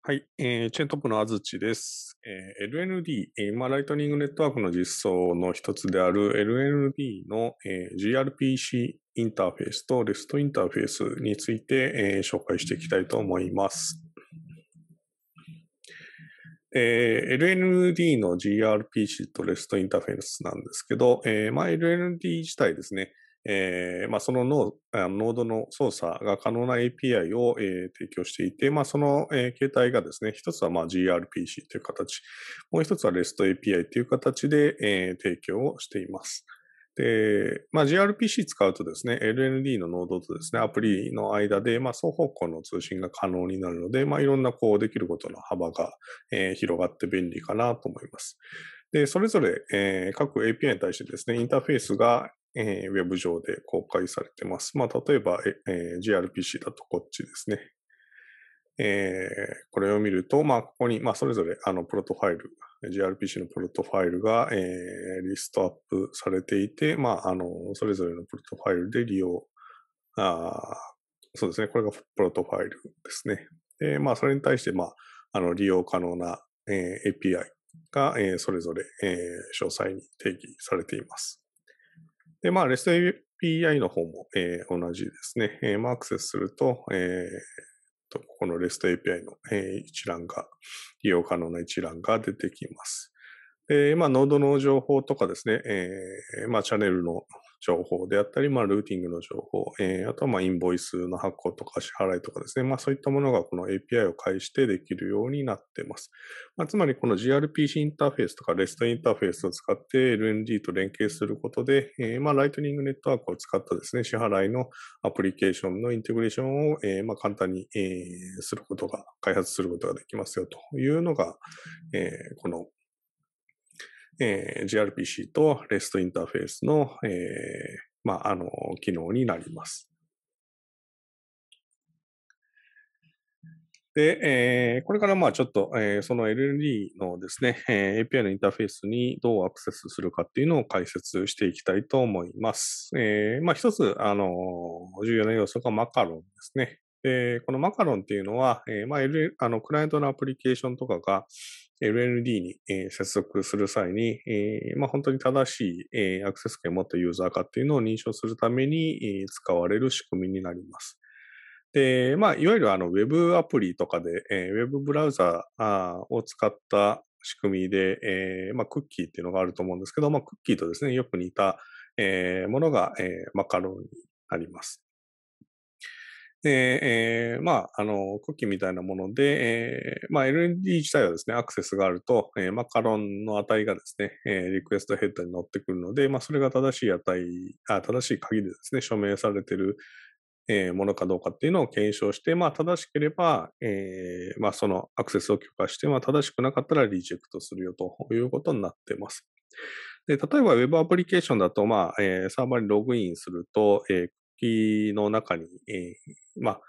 はい、えー、チェーントップの安土です。えー、LND、えー、今、ライトニングネットワークの実装の一つである LND の、えー、GRPC インターフェースと REST インターフェースについて、えー、紹介していきたいと思います。えー、LND の GRPC と REST インターフェースなんですけど、えーまあ、LND 自体ですね、えーまあ、そのノードの操作が可能な API を、えー、提供していて、まあ、その、えー、形態がですね、一つは、まあ、GRPC という形、もう一つは REST API という形で、えー、提供をしています。まあ、GRPC 使うとですね、LND のノードとですね、アプリの間で、まあ、双方向の通信が可能になるので、まあ、いろんなこうできることの幅が、えー、広がって便利かなと思います。で、それぞれ、えー、各 API に対してですね、インターフェースが、えー、ウェブ上で公開されてます。まあ、例えば、えー、GRPC だとこっちですね。えー、これを見ると、まあ、ここに、まあ、それぞれ、あの、プロトファイル、GRPC のプロトファイルが、えー、リストアップされていて、まあ、あの、それぞれのプロトファイルで利用、あそうですね、これがプロトファイルですね。で、まあ、それに対して、まあ、あの、利用可能な、えー、API が、えー、それぞれ、えー、詳細に定義されています。で、まあ、REST API の方も、えー、同じですね。えー、まあ、アクセスすると、えー、と、ここの REST API の、え一覧が、利用可能な一覧が出てきます。で、まあ、ノードの情報とかですね、えー、まあ、チャンネルの情報であったり、まあ、ルーティングの情報、えー、あとはまあインボイスの発行とか支払いとかですね、まあ、そういったものがこの API を介してできるようになっています。まあ、つまりこの gRPC インターフェースとか REST インターフェースを使って l n d と連携することで、えー、まあライトニングネットワークを使ったですね、支払いのアプリケーションのインテグレーションを、えまあ簡単に、えすることが、開発することができますよというのが、えー、このえー、gRPC と REST インターフェースの、えー、まあ、あの、機能になります。で、えー、これからまあちょっと、えー、その LLD のですね、えー、API のインターフェースにどうアクセスするかっていうのを解説していきたいと思います。えー、まあ一つ、あの、重要な要素がマカロンですね。で、このマカロンっていうのは、えー、まあ、L、あの、クライアントのアプリケーションとかが LND に、えー、接続する際に、えー、まあ、本当に正しい、えー、アクセス権を持ったユーザーかっていうのを認証するために、えー、使われる仕組みになります。で、まあ、いわゆるあの、ウェブアプリとかで、えー、ウェブブラウザーを使った仕組みで、えー、まあ、クッキーっていうのがあると思うんですけど、まあ、クッキーとですね、よく似た、えー、ものが、えー、マカロンになります。で、えー、まあ、あの、クッキーみたいなもので、えー、まあ、LND 自体はですね、アクセスがあると、えー、マカロンの値がですね、えー、リクエストヘッダーに乗ってくるので、まあ、それが正しい値、あ、正しい鍵でですね、署名されてる、えー、ものかどうかっていうのを検証して、まあ、正しければ、えー、まあ、そのアクセスを許可して、まあ、正しくなかったらリジェクトするよということになってます。で例えば Web アプリケーションだと、まあえー、サーバーにログインすると、えー、機の中に、えー、まあ、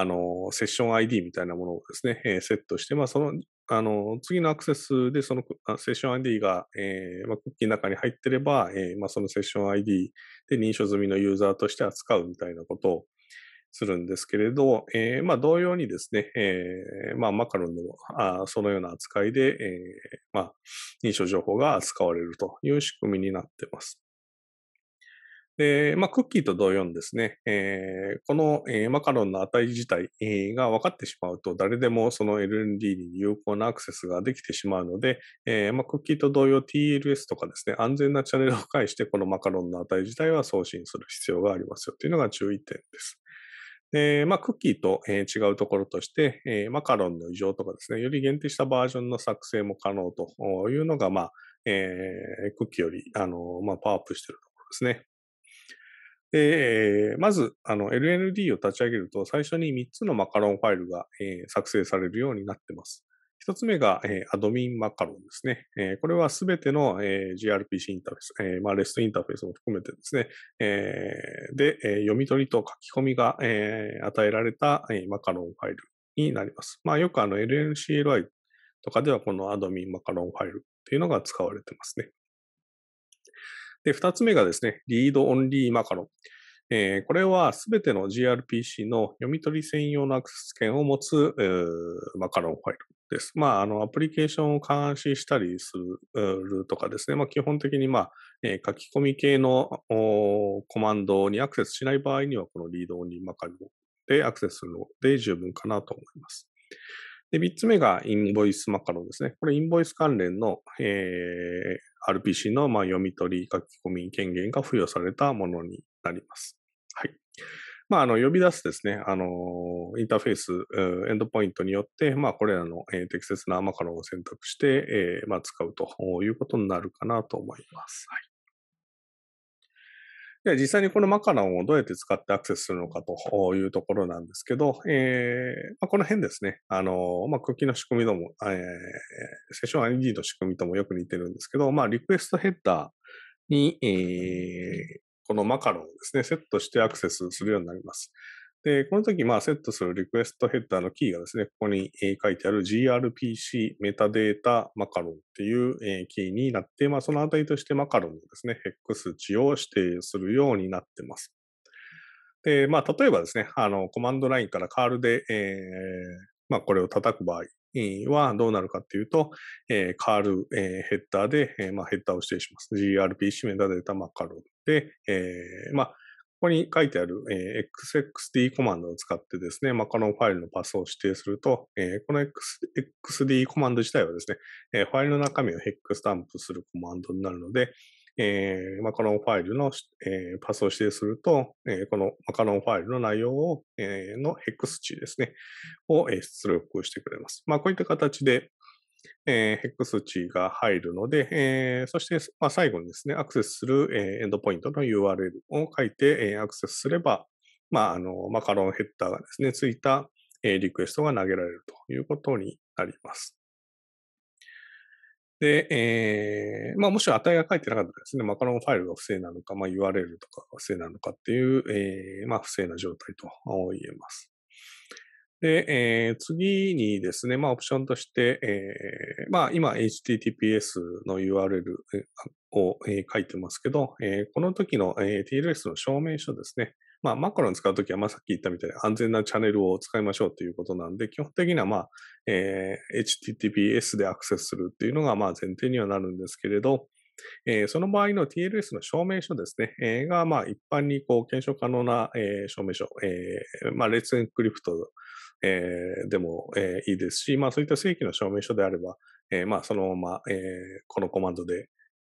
あの、セッション ID みたいなものをですね、えー、セットして、まあ、その、あの、次のアクセスで、そのセッション ID が、えー、まあ、クッキーの中に入ってれば、えー、まあ、そのセッション ID で認証済みのユーザーとして扱うみたいなことをするんですけれど、えー、まあ、同様にですね、えー、まあ、マカロンの、あそのような扱いで、えー、まあ、認証情報が扱われるという仕組みになってます。で、まあ、クッキーと同様にですね、えー、この、えー、マカロンの値自体、えー、が分かってしまうと、誰でもその LND に有効なアクセスができてしまうので、えーまあ、クッキーと同様 TLS とかですね、安全なチャンネルを介して、このマカロンの値自体は送信する必要がありますよというのが注意点です。えーまあ、クッキーと、えー、違うところとして、えー、マカロンの異常とかですね、より限定したバージョンの作成も可能というのが、まあえー、クッキーよりあの、まあ、パワーアップしているところですね。で、えー、まず、あの、LND を立ち上げると、最初に3つのマカロンファイルが、えー、作成されるようになってます。1つ目が、えー、アドミンマカロンですね。えー、これはすべての、えー、gRPC インターフェース、えーまあ、REST インターフェースも含めてですね、えー、で、えー、読み取りと書き込みが、えー、与えられた、えー、マカロンファイルになります。まあ、よくあの LNCLI とかではこのアドミンマカロンファイルっていうのが使われてますね。で、二つ目がですね、リードオンリーマカロン。えー、これはすべての gRPC の読み取り専用のアクセス権を持つ、えー、マカロンファイルです。まあ、あの、アプリケーションを監視したりするとかですね、まあ、基本的に、まあ、えー、書き込み系のコマンドにアクセスしない場合には、このリードオンリーマカロンでアクセスするので十分かなと思います。で、三つ目がインボイスマカロンですね。これ、インボイス関連の、えー、RPC のまあ読み取り書き込み権限が付与されたものになります。はい。まあ、あの呼び出すですね、あのインターフェース、エンドポイントによって、まあ、これらの、え適切なマカロンを選択して、えーまあ、使うということになるかなと思います。はいでは実際にこのマカロンをどうやって使ってアクセスするのかというところなんですけど、えーまあ、この辺ですね、あのまあ、空気の仕組みとも、えー、セッション ID の仕組みともよく似てるんですけど、まあ、リクエストヘッダーに、えー、このマカロンをですね、セットしてアクセスするようになります。で、この時、まあ、セットするリクエストヘッダーのキーがですね、ここに、書いてある grpc メタデータマカロンっていう、キーになって、まあ、その値としてマカロンのですね、ヘックス値を指定するようになってます。で、まあ、例えばですね、あの、コマンドラインからカールで、えー、まあ、これを叩く場合はどうなるかっていうと、えー、カール、えー、ヘッダーで、えーまあ、ヘッダーを指定します。grpc メタデータマカロンで、えー、まあ、ここに書いてある、えー、XXD コマンドを使ってですね、まカこのファイルのパスを指定すると、えー、この XXD コマンド自体はですね、えー、ファイルの中身をヘックスタンプするコマンドになるので、えー、マカロンファイルの、えー、パスを指定すると、えー、このマカロンファイルの内容を、えー、のヘックス値ですね、を出力してくれます。まあ、こういった形で、えー、ヘックス値が入るので、えー、そして、まあ、最後にですね、アクセスする、えー、エンドポイントの URL を書いて、えー、アクセスすれば、まあ、あの、マカロンヘッダーがですね、ついた、えー、リクエストが投げられるということになります。で、えー、まあ、もし値が書いてなかったらですね、マカロンファイルが不正なのか、まあ、URL とかが不正なのかっていう、えー、まあ、不正な状態と言えます。で、えー、次にですね、まあ、オプションとして、えー、まあ、今、https の URL を、えー、書いてますけど、えー、この時の、えー、TLS の証明書ですね。まあ、マクロに使うときは、まあ、さっき言ったみたいに安全なチャンネルを使いましょうということなんで、基本的には、まあ、えー、https でアクセスするっていうのが、まあ、前提にはなるんですけれど、えー、その場合の TLS の証明書ですね、えー、が、まあ、一般にこう検証可能な、えー、証明書、えーまあ、レッツエンクリプト、えー、でも、えー、いいですし、まあ、そういった正規の証明書であれば、えーまあ、そのまま、えー、このコマンドで、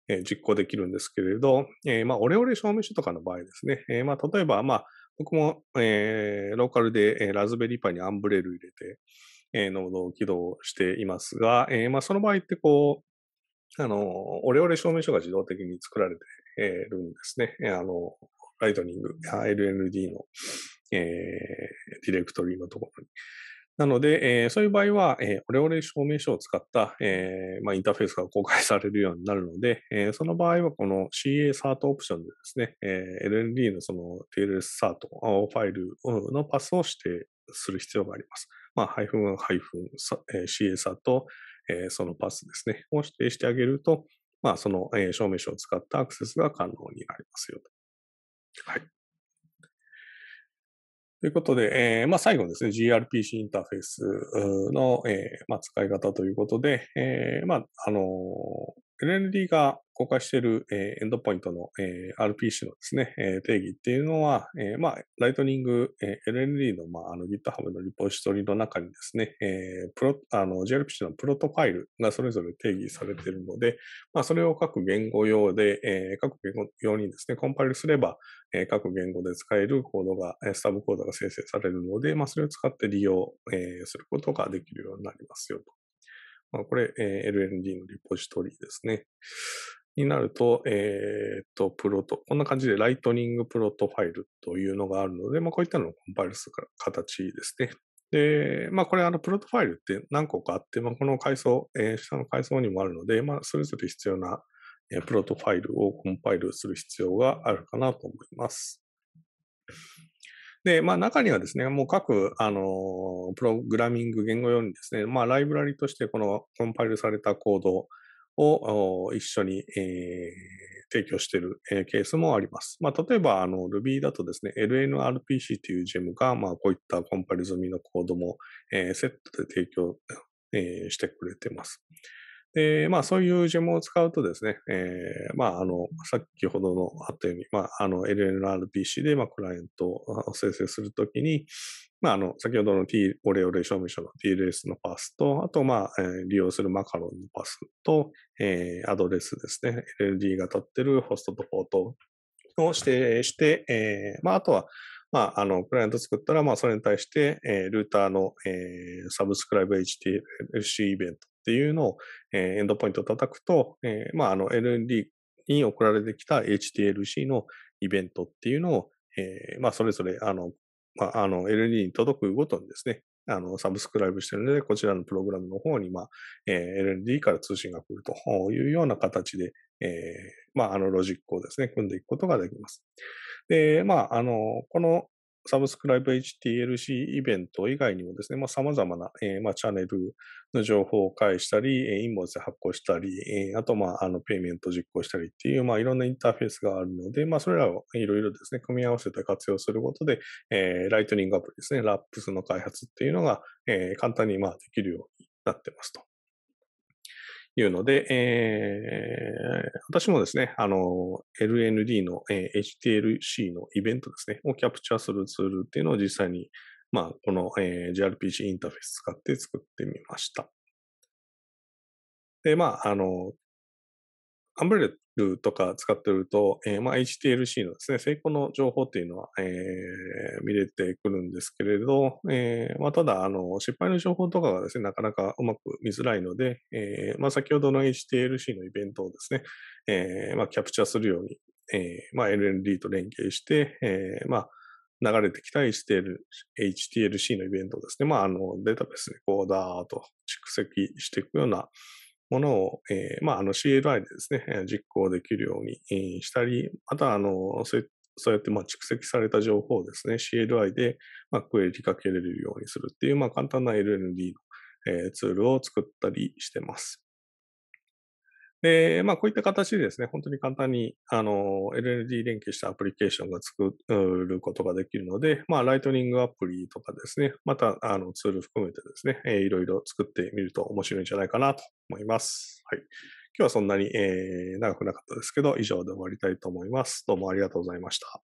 えー、実行できるんですけれど、えーまあ、オレオレ証明書とかの場合ですね、えーまあ、例えば、まあ、僕も、えー、ローカルで、えー、ラズベリーパイにアンブレル入れて、えー、ノードを起動していますが、えーまあ、その場合ってこう、あの、オレオレ証明書が自動的に作られてるんですね。あの、ライトニング、LND の、えー、ディレクトリのところに。なので、えー、そういう場合は、えー、オレオレ証明書を使った、えーまあ、インターフェースが公開されるようになるので、えー、その場合はこの CA サートオプションでですね、えー、LND のその TLS サートファイルのパスを指定する必要があります。まあ、ハイフン、ハイフン、CA サート、えー、そのパスですね、を指定してあげると、まあ、その、えー、証明書を使ったアクセスが可能になりますよと。はい。ということで、えーまあ、最後ですね、GRPC インターフェースの、えーまあ、使い方ということで、えーまああの LND が公開している、えー、エンドポイントの、えー、RPC のですね、えー、定義っていうのは、えー、まあ、ライトニング、えー、LND の,、まあ、あの GitHub のリポジトリの中にですね、えー、プロあの j r p c のプロトファイルがそれぞれ定義されているので、まあ、それを各言語用で、えー、各言語用にですね、コンパイルすれば、えー、各言語で使えるコードが、スタブコードが生成されるので、まあ、それを使って利用、えー、することができるようになりますよと。まあ、これ、えー、l n d のリポジトリですね。になると、えー、っと、プロト、こんな感じでライトニングプロトファイルというのがあるので、まあ、こういったのをコンパイルする形ですね。で、まあ、これ、あの、プロトファイルって何個かあって、まあ、この階層、えー、下の階層にもあるので、まあ、それぞれ必要な、えー、プロトファイルをコンパイルする必要があるかなと思います。で、まあ中にはですね、もう各、あの、プログラミング言語用にですね、まあライブラリとしてこのコンパイルされたコードを一緒に、えー、提供している、えケースもあります。まあ例えば、あの Ruby だとですね、LNRPC というジェムが、まあこういったコンパイル済みのコードも、えー、セットで提供、えー、してくれてます。で、まあ、そういう呪文を使うとですね、えー、まあ、あの、さっきほどのあったように、まあ、あの、LLRPC で、まあ、クライアントを生成するときに、まあ、あの、先ほどの T、オレオレ証明書の TLS のパスと、あと、まあ、えー、利用するマカロンのパスと、えー、アドレスですね、LLD が立ってるホストとポートを指定して、えー、まあ、あとは、まあ、あの、クライアント作ったら、まあ、それに対して、えー、ルーターの、えー、サブスクライブ HTLC イベントっていうのを、えー、エンドポイントを叩くと、えー、まあ、あの、LD に送られてきた HTLC のイベントっていうのを、えー、まあ、それぞれ、あの、まあ、あの、LD に届くごとにですね、あの、サブスクライブしてるので、こちらのプログラムの方に、まあ、えー、LND から通信が来るというような形で、えー、まあ、あの、ロジックをですね、組んでいくことができます。で、まあ、あの、このサブスクライブ HTLC イベント以外にもですね、まあ、様々な、えー、まあ、チャンネルの情報を返したり、インボイス発行したり、えー、あと、まあ、あの、ペイメント実行したりっていう、まあ、いろんなインターフェースがあるので、まあ、それらをいろいろですね、組み合わせて活用することで、えー、ライトニングアプリですね、ラップスの開発っていうのが、えー、簡単に、まあ、できるようになってますと。いうので、えー、私もですね、あの、LND の、えー、HTLC のイベントですね、をキャプチャーするツールっていうのを実際に、まあ、この、えー、j r p c インターフェース使って作ってみました。で、まあ、あの、アンブレルとか使ってると、えー、まあ、HTLC のですね、成功の情報っていうのは、えー、見れてくるんですけれど、えー、まあ、ただ、あの、失敗の情報とかがですね、なかなかうまく見づらいので、えまあ、先ほどの HTLC のイベントをですね、えまキャプチャーするように、えま LND と連携して、えま流れてきた HTL HTLC のイベントをですね、まあ、あの、データベースにこう、だーっと蓄積していくような、ものを、えー、まあ、あの CLI でですね、実行できるようにしたり、また、あの、そうそうやってまあ蓄積された情報をですね、CLI でまあクエリかけれるようにするっていう、まあ、簡単な l n d の、えツールを作ったりしてます。で、まあ、こういった形でですね、本当に簡単に、あの、LND 連携したアプリケーションが作ることができるので、まあ、ライトニングアプリとかですね、また、あの、ツール含めてですね、えいろいろ作ってみると面白いんじゃないかなと思います。はい。今日はそんなに、えー、長くなかったですけど、以上で終わりたいと思います。どうもありがとうございました。